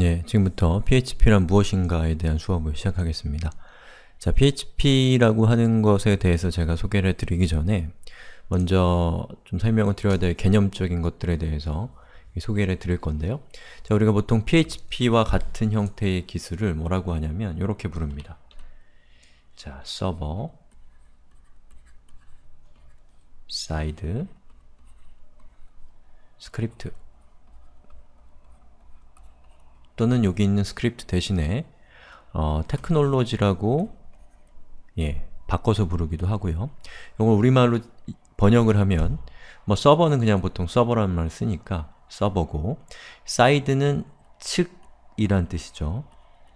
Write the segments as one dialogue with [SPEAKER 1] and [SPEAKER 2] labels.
[SPEAKER 1] 예, 지금부터 PHP란 무엇인가에 대한 수업을 시작하겠습니다. 자, PHP라고 하는 것에 대해서 제가 소개를 드리기 전에 먼저 좀 설명을 드려야 될 개념적인 것들에 대해서 소개를 드릴 건데요. 자, 우리가 보통 PHP와 같은 형태의 기술을 뭐라고 하냐면 이렇게 부릅니다. 자, 서버 사이드 스크립트 또는 여기 있는 스크립트 대신에 어, 테크놀로지라고 예, 바꿔서 부르기도 하고요. 이걸 우리말로 번역을 하면 뭐 서버는 그냥 보통 서버라는 말을 쓰니까 서버고 사이드는 측이란 뜻이죠.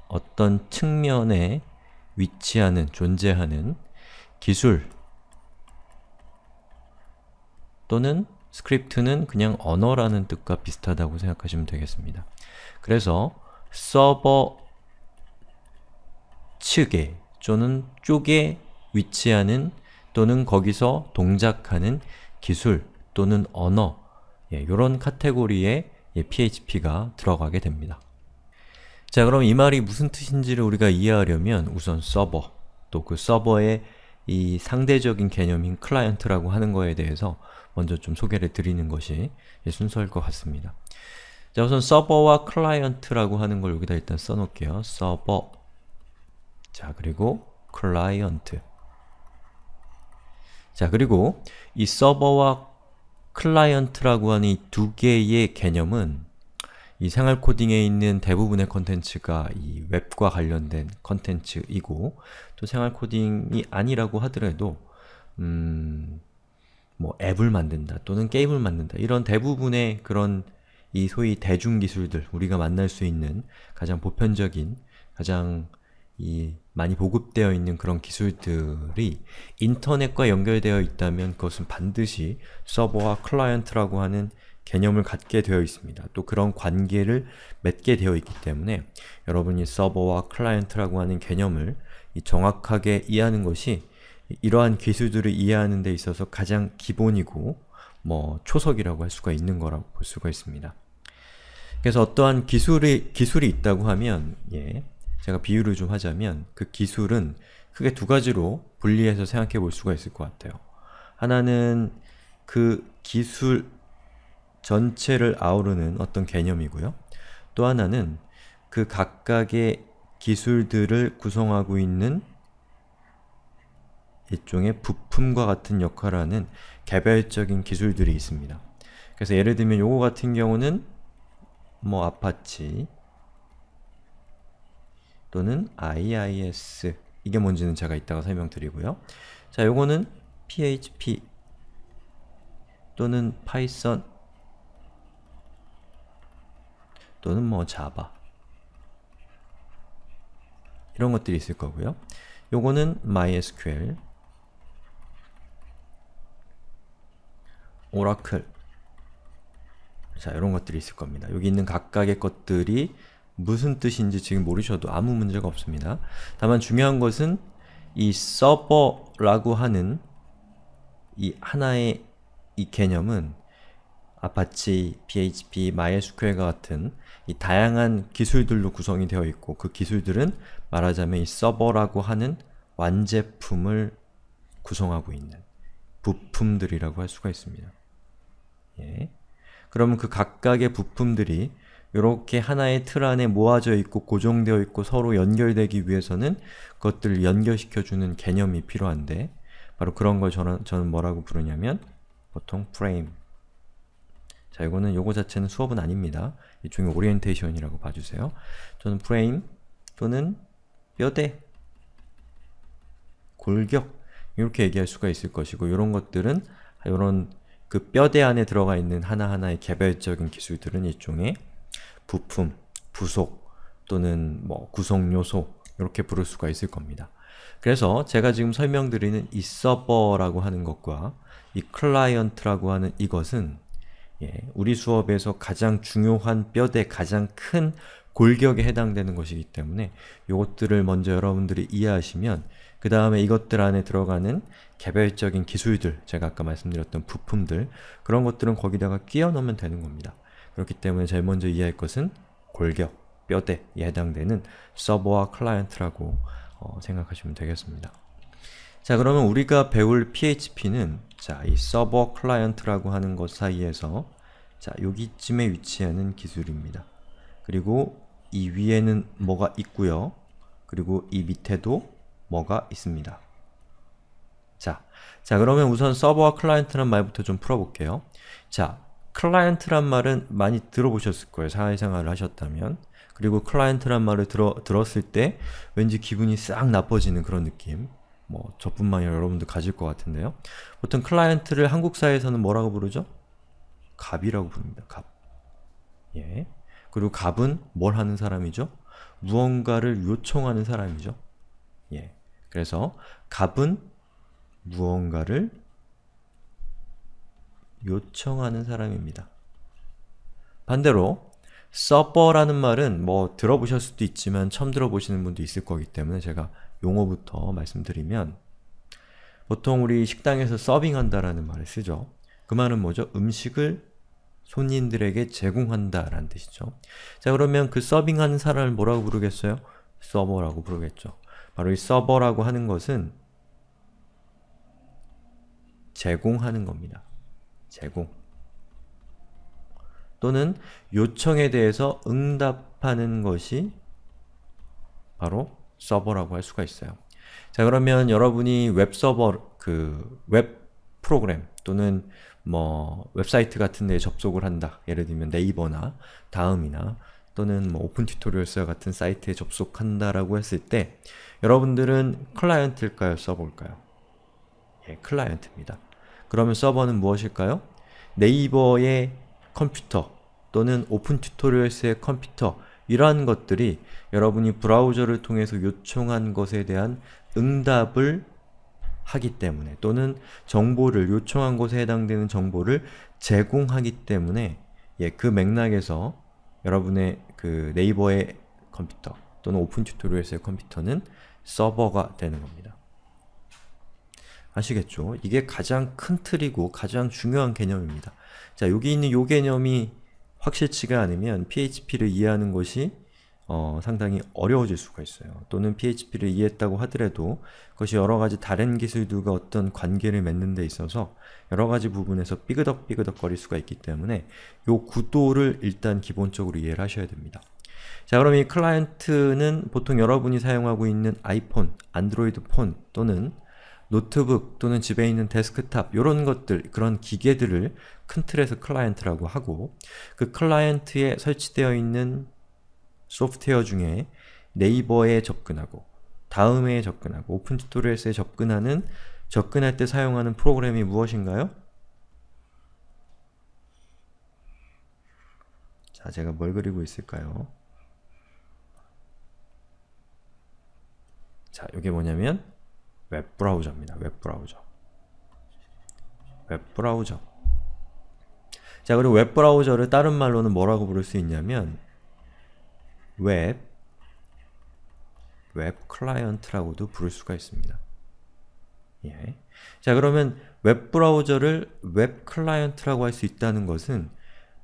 [SPEAKER 1] 어떤 측면에 위치하는, 존재하는 기술 또는 스크립트는 그냥 언어라는 뜻과 비슷하다고 생각하시면 되겠습니다. 그래서 서버 측에 또는 쪽에 위치하는 또는 거기서 동작하는 기술 또는 언어 이런 예, 카테고리에 예, PHP가 들어가게 됩니다. 자 그럼 이 말이 무슨 뜻인지를 우리가 이해하려면 우선 서버 또 그 서버의 이 상대적인 개념인 클라이언트라고 하는 거에 대해서 먼저 좀 소개를 드리는 것이 순서일 것 같습니다. 자, 우선 서버와 클라이언트라고 하는 걸 여기다 일단 써놓을게요. 서버 자, 그리고 클라이언트 자, 그리고 이 서버와 클라이언트라고 하는 이 두 개의 개념은 이 생활 코딩에 있는 대부분의 컨텐츠가 이 웹과 관련된 컨텐츠이고 또 생활 코딩이 아니라고 하더라도 음, 뭐 앱을 만든다 또는 게임을 만든다 이런 대부분의 그런 이 소위 대중기술들 우리가 만날 수 있는 가장 보편적인 가장 이 많이 보급되어 있는 그런 기술들이 인터넷과 연결되어 있다면 그것은 반드시 서버와 클라이언트라고 하는 개념을 갖게 되어 있습니다. 또 그런 관계를 맺게 되어 있기 때문에 여러분이 서버와 클라이언트라고 하는 개념을 정확하게 이해하는 것이 이러한 기술들을 이해하는 데 있어서 가장 기본이고 뭐 초석이라고 할 수가 있는 거라고 볼 수가 있습니다. 그래서 어떠한 기술이, 기술이 있다고 하면 예, 제가 비유를 좀 하자면 그 기술은 크게 두 가지로 분리해서 생각해 볼 수가 있을 것 같아요. 하나는 그 기술 전체를 아우르는 어떤 개념이고요. 또 하나는 그 각각의 기술들을 구성하고 있는 일종의 부품과 같은 역할을 하는 개별적인 기술들이 있습니다. 그래서 예를 들면 요거 같은 경우는 뭐 아파치 또는 IIS 이게 뭔지는 제가 이따가 설명드리고요. 자, 요거는 PHP 또는 파이썬 또는 뭐 자바 이런 것들이 있을 거고요. 요거는 MySQL 오라클 자 이런 것들이 있을 겁니다. 여기 있는 각각의 것들이 무슨 뜻인지 지금 모르셔도 아무 문제가 없습니다. 다만 중요한 것은 이 서버라고 하는 이 하나의 이 개념은 아파치, PHP, MySQL과 같은 이 다양한 기술들로 구성이 되어 있고 그 기술들은 말하자면 이 서버라고 하는 완제품을 구성하고 있는 부품들이라고 할 수가 있습니다. 예. 그러면 그 각각의 부품들이 이렇게 하나의 틀 안에 모아져 있고 고정되어 있고 서로 연결되기 위해서는 그것들을 연결시켜주는 개념이 필요한데 바로 그런 걸 저는, 저는 뭐라고 부르냐면 보통 프레임 자 이거는 요거 자체는 수업은 아닙니다. 이종에 오리엔테이션이라고 봐주세요. 저는 프레임 또는 뼈대 골격 이렇게 얘기할 수가 있을 것이고 이런 것들은 이런 그 뼈대 안에 들어가 있는 하나하나의 개별적인 기술들은 일종의 부품, 부속, 또는 뭐 구성요소 이렇게 부를 수가 있을 겁니다. 그래서 제가 지금 설명드리는 이 서버라고 하는 것과 이 클라이언트라고 하는 이것은 예, 우리 수업에서 가장 중요한 뼈대, 가장 큰 골격에 해당되는 것이기 때문에 이것들을 먼저 여러분들이 이해하시면 그 다음에 이것들 안에 들어가는 개별적인 기술들, 제가 아까 말씀드렸던 부품들 그런 것들은 거기다가 끼워 넣으면 되는 겁니다. 그렇기 때문에 제일 먼저 이해할 것은 골격, 뼈대에 해당되는 서버와 클라이언트라고 어, 생각하시면 되겠습니다. 자 그러면 우리가 배울 PHP는 자이 서버 클라이언트라고 하는 것 사이에서 자 여기쯤에 위치하는 기술입니다. 그리고 이 위에는 뭐가 있고요. 그리고 이 밑에도 뭐가 있습니다. 자, 자 그러면 우선 서버와 클라이언트란 말부터 좀 풀어볼게요. 자, 클라이언트란 말은 많이 들어보셨을 거예요. 사회생활을 하셨다면. 그리고 클라이언트란 말을 들어, 들었을 때 왠지 기분이 싹 나빠지는 그런 느낌. 뭐 저뿐만 아니라 여러분도 가질 것 같은데요. 보통 클라이언트를 한국사회에서는 뭐라고 부르죠? 갑이라고 부릅니다. 갑. 예. 그리고 갑은 뭘 하는 사람이죠? 무언가를 요청하는 사람이죠. 예. 그래서 갑은 무언가를 요청하는 사람입니다. 반대로 서버라는 말은 뭐 들어보셨을 수도 있지만 처음 들어보시는 분도 있을 거기 때문에 제가 용어부터 말씀드리면 보통 우리 식당에서 서빙한다라는 말을 쓰죠. 그 말은 뭐죠? 음식을 손님들에게 제공한다라는 뜻이죠. 자 그러면 그 서빙하는 사람을 뭐라고 부르겠어요? 서버라고 부르겠죠. 바로 이 서버라고 하는 것은 제공하는 겁니다. 제공 또는 요청에 대해서 응답하는 것이 바로 서버라고 할 수가 있어요. 자 그러면 여러분이 웹서버, 그 웹 프로그램 또는 뭐 웹사이트 같은 데에 접속을 한다. 예를 들면 네이버나 다음이나 또는 뭐 오픈 튜토리얼스 같은 사이트에 접속한다라고 했을 때 여러분들은 클라이언트일까요? 서버일까요? 예, 클라이언트입니다. 그러면 서버는 무엇일까요? 네이버의 컴퓨터 또는 오픈 튜토리얼스의 컴퓨터 이러한 것들이 여러분이 브라우저를 통해서 요청한 것에 대한 응답을 하기 때문에 또는 정보를 요청한 것에 해당되는 정보를 제공하기 때문에 예, 그 맥락에서 여러분의 그 네이버의 컴퓨터 또는 오픈 튜토리얼스의 컴퓨터는 서버가 되는 겁니다. 아시겠죠? 이게 가장 큰 틀이고 가장 중요한 개념입니다. 자, 여기 있는 요 개념이 확실치가 않으면 PHP를 이해하는 것이 어, 상당히 어려워질 수가 있어요. 또는 PHP를 이해했다고 하더라도 그것이 여러 가지 다른 기술들과 어떤 관계를 맺는 데 있어서 여러 가지 부분에서 삐그덕삐그덕 거릴 수가 있기 때문에 요 구도를 일단 기본적으로 이해를 하셔야 됩니다. 자 그럼 이 클라이언트는 보통 여러분이 사용하고 있는 아이폰, 안드로이드 폰 또는 노트북 또는 집에 있는 데스크탑 이런 것들 그런 기계들을 큰 틀에서 클라이언트라고 하고 그 클라이언트에 설치되어 있는 소프트웨어 중에 네이버에 접근하고 다음에 접근하고 오픈 튜토리얼스에 접근하는 접근할 때 사용하는 프로그램이 무엇인가요? 자, 제가 뭘 그리고 있을까요? 자, 이게 뭐냐면 웹브라우저입니다. 웹브라우저. 웹브라우저. 자, 그리고 웹브라우저를 다른 말로는 뭐라고 부를 수 있냐면 웹, 웹 클라이언트라고도 부를 수가 있습니다. 예. 자, 그러면 웹브라우저를 웹 클라이언트라고 할 수 있다는 것은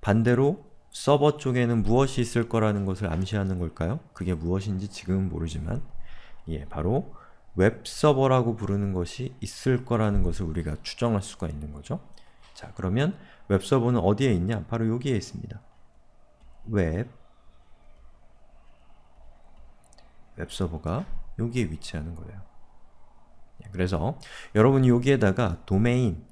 [SPEAKER 1] 반대로 서버 쪽에는 무엇이 있을 거라는 것을 암시하는 걸까요? 그게 무엇인지 지금은 모르지만 예, 바로 웹 서버라고 부르는 것이 있을 거라는 것을 우리가 추정할 수가 있는 거죠. 자, 그러면 웹 서버는 어디에 있냐? 바로 여기에 있습니다. 웹 웹서버가 여기에 위치하는 거예요. 예, 그래서 여러분이 여기에다가 도메인,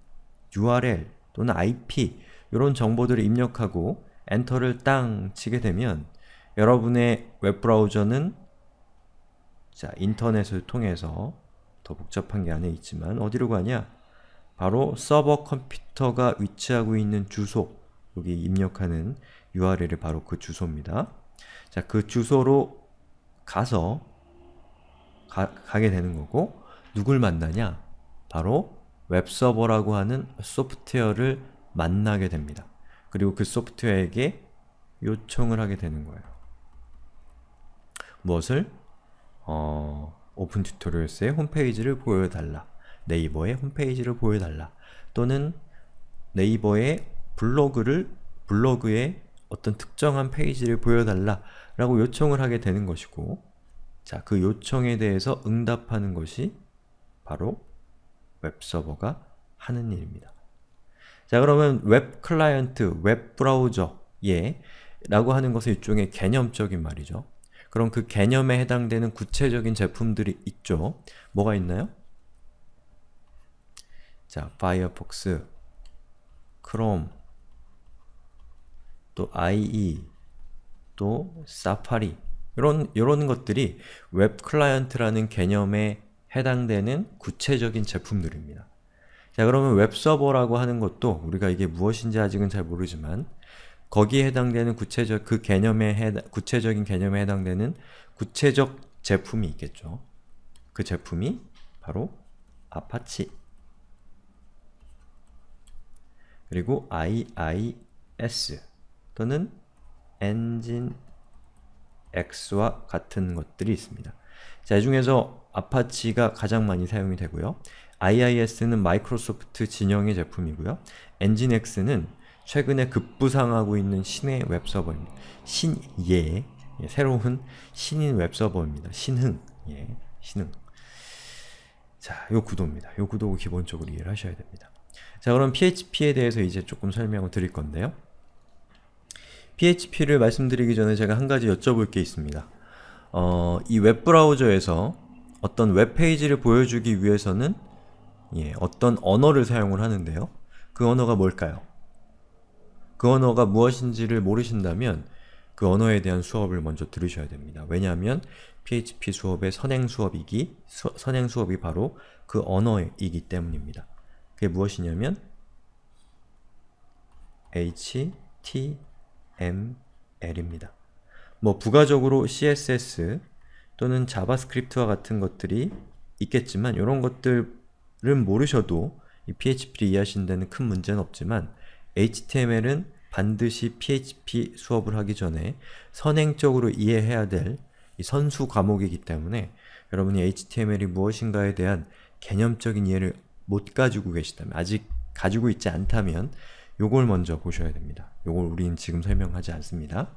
[SPEAKER 1] URL 또는 IP 이런 정보들을 입력하고 엔터를 땅 치게 되면 여러분의 웹브라우저는 자, 인터넷을 통해서 더 복잡한 게 안에 있지만 어디로 가냐? 바로 서버 컴퓨터가 위치하고 있는 주소 여기 입력하는 URL이 바로 그 주소입니다. 자, 그 주소로 가서 가, 게 되는 거고 누굴 만나냐? 바로 웹서버라고 하는 소프트웨어를 만나게 됩니다. 그리고 그 소프트웨어에게 요청을 하게 되는 거예요. 무엇을? 어, 오픈 튜토리얼스의 홈페이지를 보여달라 네이버의 홈페이지를 보여달라 또는 네이버의 블로그를 블로그의 어떤 특정한 페이지를 보여달라 라고 요청을 하게 되는 것이고 자, 그 요청에 대해서 응답하는 것이 바로 웹서버가 하는 일입니다. 자, 그러면 웹 클라이언트, 웹 브라우저, 예 라고 하는 것은 일종의 개념적인 말이죠. 그럼 그 개념에 해당되는 구체적인 제품들이 있죠. 뭐가 있나요? 자, 파이어폭스, 크롬, 또 IE, 또 사파리 이런 이런 것들이 웹 클라이언트라는 개념에 해당되는 구체적인 제품들입니다. 자, 그러면 웹 서버라고 하는 것도 우리가 이게 무엇인지 아직은 잘 모르지만 거기에 해당되는 구체적 그 개념에 해당, 구체적인 개념에 해당되는 구체적 제품이 있겠죠. 그 제품이 바로 아파치 그리고 IIS 또는 엔진 X와 같은 것들이 있습니다. 자, 이 중에서 아파치가 가장 많이 사용이 되고요. IIS는 마이크로소프트 진영의 제품이고요. 엔진X는 최근에 급부상하고 있는 신의 웹서버입니다. 신예 예, 새로운 신인 웹서버입니다. 신흥 예, 신흥 자, 요 구도입니다. 요구도 기본적으로 이해를 하셔야 됩니다. 자, 그럼 PHP에 대해서 이제 조금 설명을 드릴 건데요. PHP를 말씀드리기 전에 제가 한 가지 여쭤볼 게 있습니다. 어, 이 웹브라우저에서 어떤 웹페이지를 보여주기 위해서는 예, 어떤 언어를 사용을 하는데요. 그 언어가 뭘까요? 그 언어가 무엇인지를 모르신다면 그 언어에 대한 수업을 먼저 들으셔야 됩니다. 왜냐하면 PHP 수업의 선행 수업이기, 수, 선행 수업이 바로 그 언어이기 때문입니다. 그게 무엇이냐면 HTML입니다. 뭐 부가적으로 CSS 또는 자바스크립트와 같은 것들이 있겠지만 이런 것들은 모르셔도 PHP를 이해하신 데는 큰 문제는 없지만 HTML은 반드시 PHP 수업을 하기 전에 선행적으로 이해해야 될이 선수 과목이기 때문에 여러분이 HTML이 무엇인가에 대한 개념적인 이해를 못 가지고 계시다면 아직 가지고 있지 않다면 요걸 먼저 보셔야 됩니다. 요걸 우린 지금 설명하지 않습니다.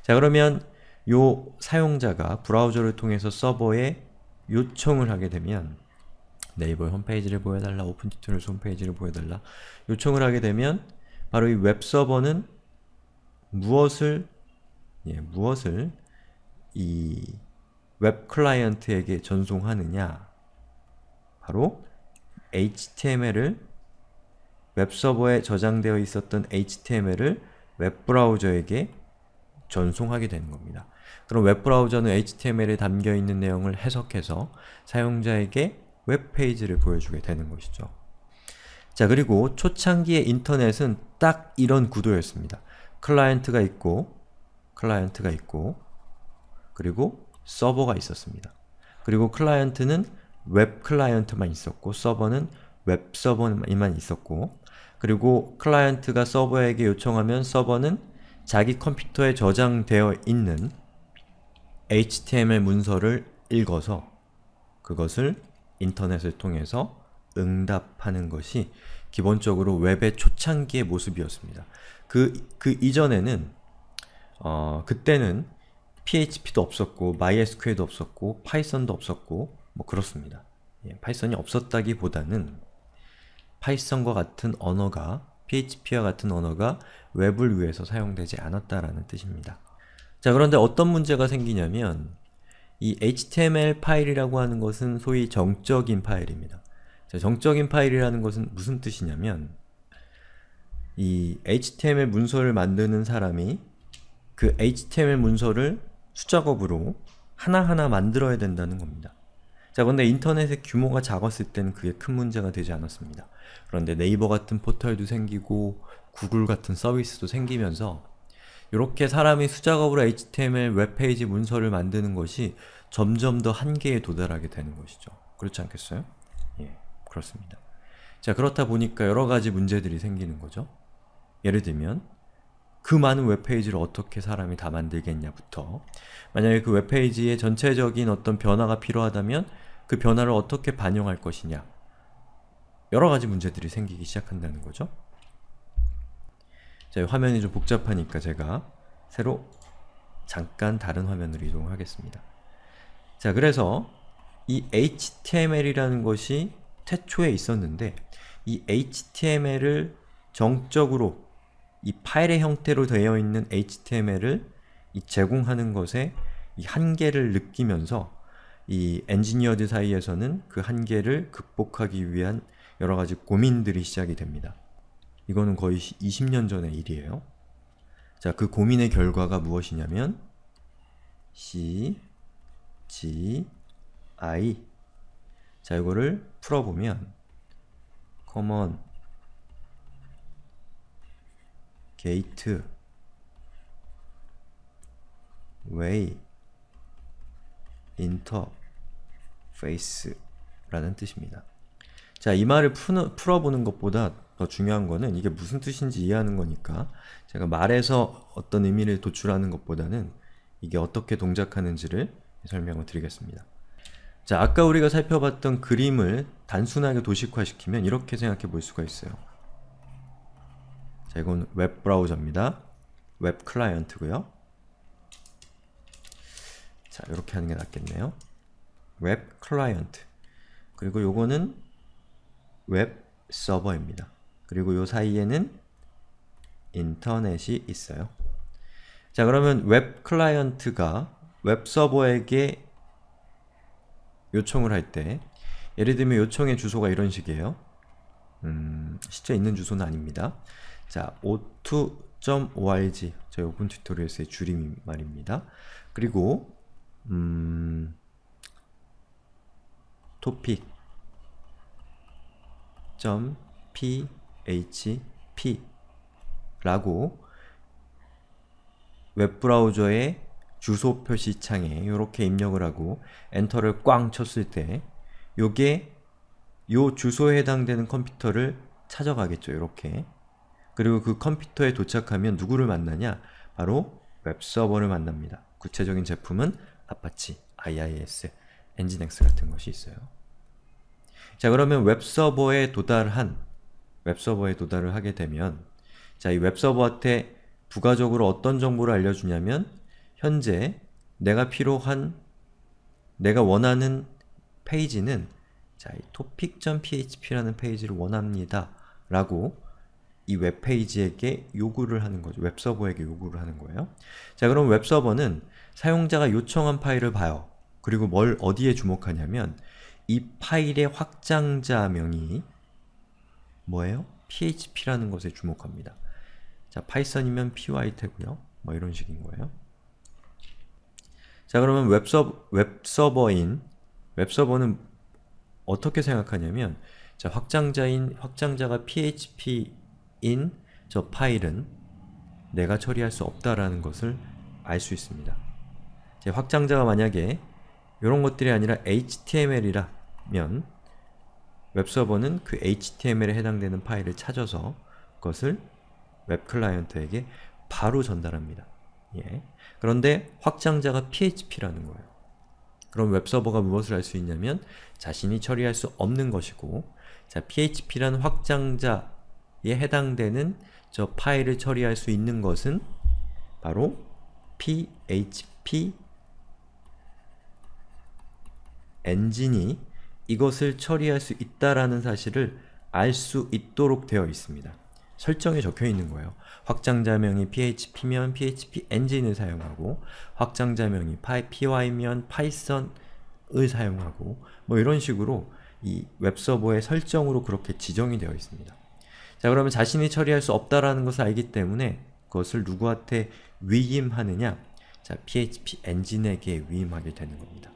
[SPEAKER 1] 자 그러면 요 사용자가 브라우저를 통해서 서버에 요청을 하게 되면 네이버 홈페이지를 보여달라, 오픈 튜토리얼 홈페이지를 보여달라 요청을 하게 되면 바로 이 웹서버는 무엇을 예, 무엇을 이 웹 클라이언트에게 전송하느냐 바로 HTML을 웹서버에 저장되어 있었던 HTML을 웹브라우저에게 전송하게 되는 겁니다. 그럼 웹브라우저는 HTML에 담겨있는 내용을 해석해서 사용자에게 웹페이지를 보여주게 되는 것이죠. 자 그리고 초창기의 인터넷은 딱 이런 구도였습니다. 클라이언트가 있고 클라이언트가 있고 그리고 서버가 있었습니다. 그리고 클라이언트는 웹 클라이언트만 있었고 서버는 웹 서버만 있었고 그리고 클라이언트가 서버에게 요청하면 서버는 자기 컴퓨터에 저장되어 있는 HTML 문서를 읽어서 그것을 인터넷을 통해서 응답하는 것이 기본적으로 웹의 초창기의 모습이었습니다. 그, 그 이전에는, 어, 그때는 PHP도 없었고, MySQL도 없었고, 파이썬도 없었고, 뭐 그렇습니다. 예, 파이썬이 없었다기보다는 파이썬과 같은 언어가, PHP와 같은 언어가 웹을 위해서 사용되지 않았다라는 뜻입니다. 자, 그런데 어떤 문제가 생기냐면 이 HTML 파일이라고 하는 것은 소위 정적인 파일입니다. 자, 정적인 파일이라는 것은 무슨 뜻이냐면 이 HTML 문서를 만드는 사람이 그 HTML 문서를 수작업으로 하나하나 만들어야 된다는 겁니다. 자, 그런데 인터넷의 규모가 작았을 땐 그게 큰 문제가 되지 않았습니다. 그런데 네이버 같은 포털도 생기고 구글 같은 서비스도 생기면서 이렇게 사람이 수작업으로 HTML 웹페이지 문서를 만드는 것이 점점 더 한계에 도달하게 되는 것이죠. 그렇지 않겠어요? 그렇습니다. 자, 그렇다 보니까 여러 가지 문제들이 생기는 거죠. 예를 들면 그 많은 웹페이지를 어떻게 사람이 다 만들겠냐부터 만약에 그 웹페이지의 전체적인 어떤 변화가 필요하다면 그 변화를 어떻게 반영할 것이냐 여러 가지 문제들이 생기기 시작한다는 거죠. 자, 화면이 좀 복잡하니까 제가 새로 잠깐 다른 화면으로 이동하겠습니다. 자, 그래서 이 HTML이라는 것이 최초에 있었는데 이 HTML을 정적으로 이 파일의 형태로 되어 있는 HTML을 제공하는 것에 이 한계를 느끼면서 이 엔지니어들 사이에서는 그 한계를 극복하기 위한 여러 가지 고민들이 시작이 됩니다. 이거는 거의 20년 전의 일이에요. 자, 그 고민의 결과가 무엇이냐면 C, G, I 자, 이거를 풀어보면 common gate way interface라는 뜻입니다. 자, 이 말을 푸는, 풀어보는 것보다 더 중요한 거는 이게 무슨 뜻인지 이해하는 거니까 제가 말에서 어떤 의미를 도출하는 것보다는 이게 어떻게 동작하는지를 설명을 드리겠습니다. 자, 아까 우리가 살펴봤던 그림을 단순하게 도식화시키면 이렇게 생각해 볼 수가 있어요. 자, 이건 웹 브라우저입니다. 웹 클라이언트고요. 자, 이렇게 하는 게 낫겠네요. 웹 클라이언트. 그리고 요거는 웹 서버입니다. 그리고 요 사이에는 인터넷이 있어요. 자, 그러면 웹 클라이언트가 웹 서버에게 요청을 할 때 예를 들면 요청의 주소가 이런 식이에요. 음, 실제 있는 주소는 아닙니다. 자, o2.org 저희 오픈 튜토리얼스의 줄임말입니다. 그리고 음, t o p h p 라고 웹브라우저의 주소 표시창에 이렇게 입력을 하고 엔터를 꽝 쳤을 때 요게 요 주소에 해당되는 컴퓨터를 찾아가겠죠. 이렇게. 그리고 그 컴퓨터에 도착하면 누구를 만나냐? 바로 웹서버를 만납니다. 구체적인 제품은 아파치, IIS, 엔진엑스 같은 것이 있어요. 자 그러면 웹서버에 도달한 웹서버에 도달을 하게 되면 자 이 웹서버한테 부가적으로 어떤 정보를 알려주냐면 현재 내가 필요한 내가 원하는 페이지는 자, 이 topic.php라는 페이지를 원합니다. 라고 이 웹페이지에게 요구를 하는 거죠. 웹서버에게 요구를 하는 거예요. 자, 그럼 웹서버는 사용자가 요청한 파일을 봐요. 그리고 뭘 어디에 주목하냐면 이 파일의 확장자명이 뭐예요? php라는 것에 주목합니다. 자, 파이썬이면 py 태고요. 뭐 이런 식인 거예요. 자 그러면 웹서, 웹서버인 웹서버는 어떻게 생각하냐면 자 확장자인 확장자가 php인 저 파일은 내가 처리할 수 없다라는 것을 알 수 있습니다. 제 확장자가 만약에 이런 것들이 아니라 html이라면 웹서버는 그 html에 해당되는 파일을 찾아서 그것을 웹클라이언트에게 바로 전달합니다. 예. 그런데 확장자가 php라는 거예요. 그럼 웹서버가 무엇을 할 수 있냐면 자신이 처리할 수 없는 것이고 자, php란 확장자에 해당되는 저 파일을 처리할 수 있는 것은 바로 php 엔진이 이것을 처리할 수 있다라는 사실을 알 수 있도록 되어 있습니다. 설정에 적혀 있는 거예요. 확장자명이 php면 php 엔진을 사용하고 확장자명이 py면 파이썬을 사용하고 뭐 이런 식으로 이 웹서버의 설정으로 그렇게 지정이 되어 있습니다. 자 그러면 자신이 처리할 수 없다라는 것을 알기 때문에 그것을 누구한테 위임하느냐 자 php 엔진에게 위임하게 되는 겁니다.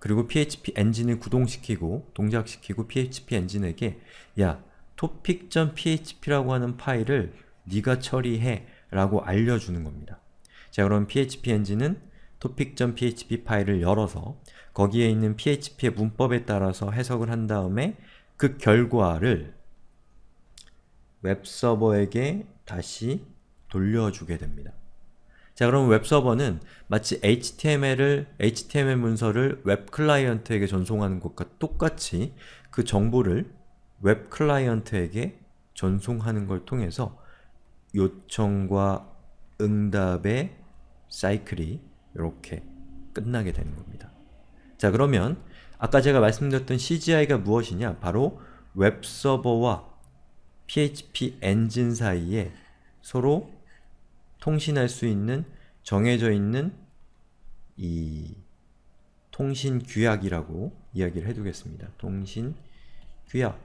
[SPEAKER 1] 그리고 php 엔진을 구동시키고 동작시키고 php 엔진에게 야 topic.php라고 하는 파일을 네가 처리해 라고 알려주는 겁니다. 자 그럼 php 엔진은 topic.php 파일을 열어서 거기에 있는 php의 문법에 따라서 해석을 한 다음에 그 결과를 웹서버에게 다시 돌려주게 됩니다. 자 그럼 웹서버는 마치 HTML을, HTML 문서를 웹 클라이언트에게 전송하는 것과 똑같이 그 정보를 웹 클라이언트에게 전송하는 걸 통해서 요청과 응답의 사이클이 이렇게 끝나게 되는 겁니다. 자 그러면 아까 제가 말씀드렸던 CGI가 무엇이냐 바로 웹 서버와 PHP 엔진 사이에 서로 통신할 수 있는 정해져 있는 이 통신 규약이라고 이야기를 해두겠습니다. 통신 규약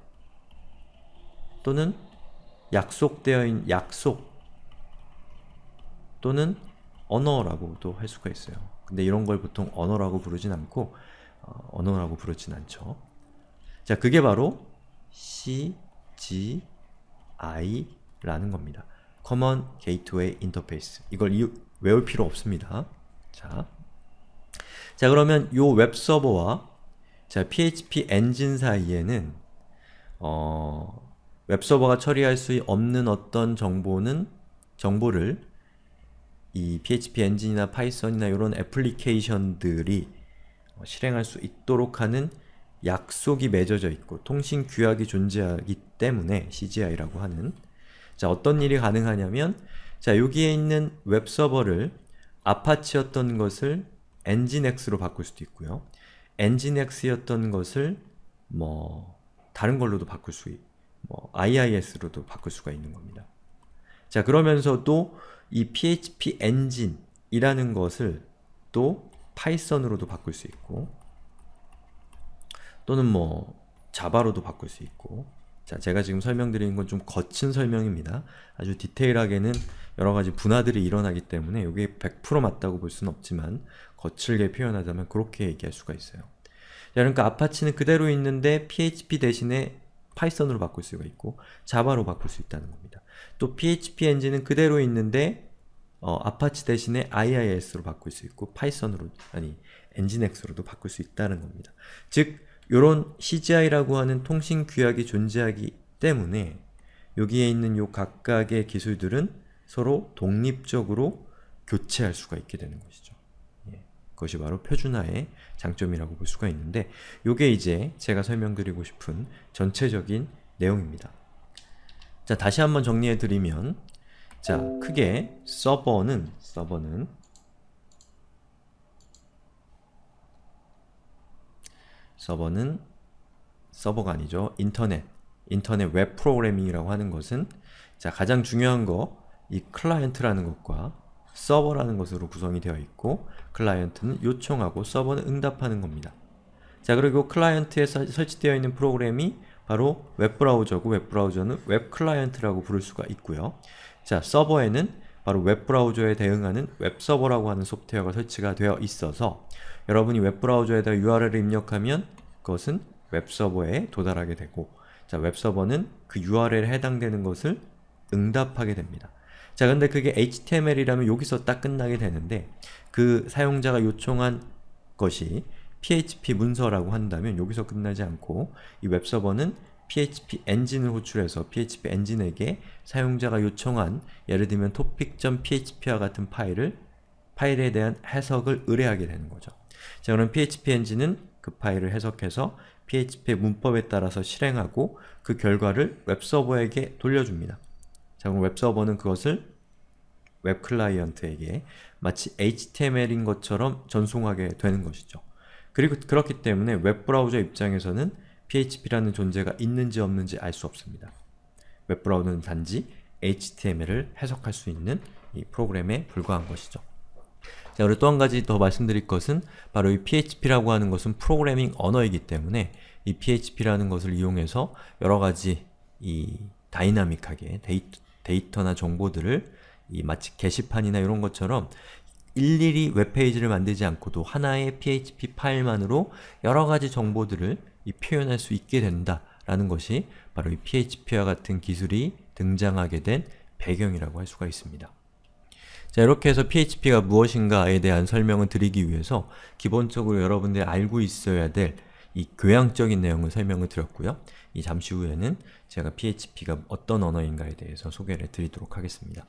[SPEAKER 1] 또는 약속되어 있는 약속 또는 언어라고도 할 수가 있어요. 근데 이런 걸 보통 언어라고 부르진 않고 어, 언어라고 부르진 않죠. 자, 그게 바로 CGI라는 겁니다. Common Gateway Interface. 이걸 이, 외울 필요 없습니다. 자, 자 그러면 이 웹서버와 자, PHP 엔진 사이에는 어, 웹서버가 처리할 수 없는 어떤 정보는 정보를 이 PHP 엔진이나 파이썬이나 이런 애플리케이션들이 어, 실행할 수 있도록 하는 약속이 맺어져 있고 통신 규약이 존재하기 때문에 CGI라고 하는 자 어떤 일이 가능하냐면 자 여기에 있는 웹서버를 아파치였던 것을 엔진X로 바꿀 수도 있고요 엔진X였던 것을 뭐 다른 걸로도 바꿀 수 있고 뭐 IIS로도 바꿀 수가 있는 겁니다. 자 그러면서도 이 PHP 엔진이라는 것을 또 파이썬으로도 바꿀 수 있고 또는 뭐 자바로도 바꿀 수 있고 자 제가 지금 설명드리는 건 좀 거친 설명입니다. 아주 디테일하게는 여러가지 분화들이 일어나기 때문에 이게 100% 맞다고 볼 수는 없지만 거칠게 표현하자면 그렇게 얘기할 수가 있어요. 자, 그러니까 아파치는 그대로 있는데 PHP 대신에 파이썬으로 바꿀 수가 있고 자바로 바꿀 수 있다는 겁니다. 또 PHP 엔진은 그대로 있는데 어, 아파치 대신에 IIS로 바꿀 수 있고 파이썬으로 아니 엔진X로도 바꿀 수 있다는 겁니다. 즉 요런 CGI라고 하는 통신 규약이 존재하기 때문에 여기에 있는 요 각각의 기술들은 서로 독립적으로 교체할 수가 있게 되는 것이죠. 그것이 바로 표준화의 장점이라고 볼 수가 있는데 이게 이제 제가 설명드리고 싶은 전체적인 내용입니다. 자, 다시 한번 정리해 드리면 자, 크게 서버는 서버는 서버는 서버가 아니죠. 인터넷, 인터넷 웹 프로그래밍이라고 하는 것은 자, 가장 중요한 거, 이 클라이언트라는 것과 서버라는 것으로 구성이 되어 있고 클라이언트는 요청하고 서버는 응답하는 겁니다. 자 그리고 클라이언트에 서, 설치되어 있는 프로그램이 바로 웹브라우저고 웹브라우저는 웹클라이언트라고 부를 수가 있고요. 자 서버에는 바로 웹브라우저에 대응하는 웹서버라고 하는 소프트웨어가 설치가 되어 있어서 여러분이 웹브라우저에다 URL을 입력하면 그것은 웹서버에 도달하게 되고 자 웹서버는 그 URL에 해당되는 것을 응답하게 됩니다. 자 근데 그게 HTML이라면 여기서 딱 끝나게 되는데 그 사용자가 요청한 것이 PHP 문서라고 한다면 여기서 끝나지 않고 이 웹서버는 PHP 엔진을 호출해서 PHP 엔진에게 사용자가 요청한 예를 들면 topic.php와 같은 파일을 파일에 대한 해석을 의뢰하게 되는 거죠. 자 그럼 PHP 엔진은 그 파일을 해석해서 PHP 문법에 따라서 실행하고 그 결과를 웹서버에게 돌려줍니다. 자, 그럼 웹서버는 그것을 웹 클라이언트에게 마치 HTML인 것처럼 전송하게 되는 것이죠. 그리고 그렇기 때문에 웹 브라우저 입장에서는 PHP라는 존재가 있는지 없는지 알 수 없습니다. 웹 브라우저는 단지 HTML을 해석할 수 있는 이 프로그램에 불과한 것이죠. 자, 그리고 또 한 가지 더 말씀드릴 것은 바로 이 PHP라고 하는 것은 프로그래밍 언어이기 때문에 이 PHP라는 것을 이용해서 여러 가지 이 다이나믹하게 데이터, 데이터나 정보들을 이 마치 게시판이나 이런 것처럼 일일이 웹페이지를 만들지 않고도 하나의 PHP 파일만으로 여러 가지 정보들을 표현할 수 있게 된다라는 것이 바로 이 PHP와 같은 기술이 등장하게 된 배경이라고 할 수가 있습니다. 자 이렇게 해서 PHP가 무엇인가에 대한 설명을 드리기 위해서 기본적으로 여러분들이 알고 있어야 될이 교양적인 내용을 설명을 드렸고요. 이 잠시 후에는 제가 PHP가 어떤 언어인가에 대해서 소개를 드리도록 하겠습니다.